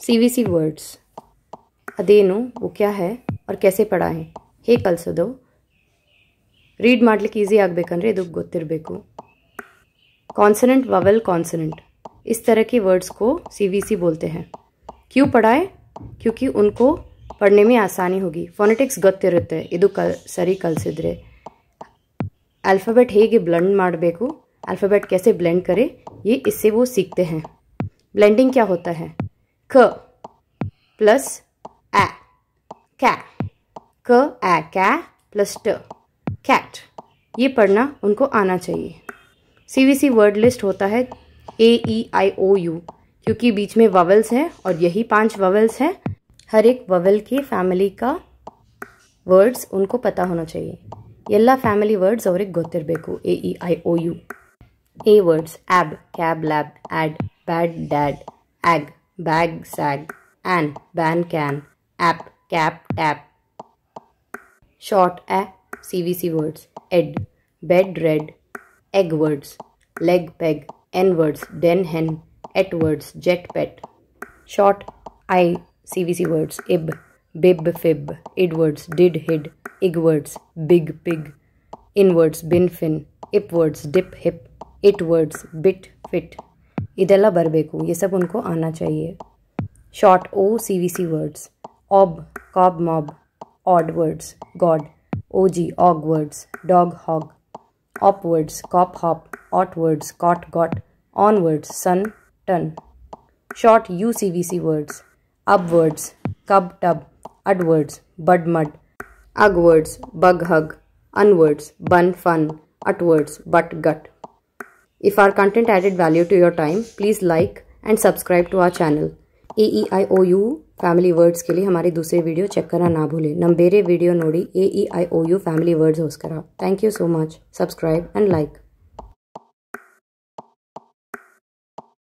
सी V C words अदेनो वो क्या है और कैसे पढ़ाएं हे ಕಲಿಸೋದು ರೀಡ್ ಮಾಡಲಿಕ್ಕೆ आगे ಆಗಬೇಕಂದ್ರೆ ಇದು ಗೊತ್ತಿರಬೇಕು कॉन्सनेंट ववल कॉन्सनेंट इस तरह के वर्ड्स को सी वी सी बोलते हैं क्यों पढ़ाए क्योंकि उनको पढ़ने में आसानी होगी ಫೊನೆಟಿಕ್ಸ್ ಗೊತ್ತಿರುತ್ತೆ ಇದು क ಸರಿ ಕಲಿಸಿದ್ರೆ अल्फ़ाबेट ಹೇಗೆ ಬ್ಲೆಂಡ್ ಮಾಡಬೇಕು अल्फ़ाबेट कैसे ब्लेंड करें ये इससे वो सीखते हैं ब्लेंडिंग क्या होता है k प्लस ए कै k a कै प्लस ट कैट ये पढ़ना उनको आना चाहिए C V C word list होता है ए ई आई ओ यू क्योंकि बीच में ववल्स हैं और यही पांच वावल्स हैं हर एक वावल की फैमिली का वर्ड्स उनको पता होना चाहिए ಎಲ್ಲ ಫ್ಯಾಮಿಲಿ ವರ್ಡ್ಸ್ ಅವ್ರಿಗೆ ಗೊತ್ತಿರಬೇಕು A E I O U A words ab cab lab ad bad dad ag bag sag an ban can app cap tap short a cvc words ed bed red egg words leg peg n words den hen et words jet pet short i cvc words ib bib fib id words did hid ig words big pig in words bin fin ip words dip hip it words bit fit ಇದೆಲ್ಲ ये सब उनको आना चाहिए short O C V C words ob cob mob od words god O G og words dog hog op words cop hop ot words cot got on words son ton short U C V C words ub words cub tub ud words bud mud ug words bug hug un words bun fun ut words but gut If our content added value to your time, please like and subscribe to our channel. A E I O U family words के लिए हमारी दूसरी video check करना ना भूले नंबेरे video नोडी A E I O U family words होस्करा thank you so much subscribe and like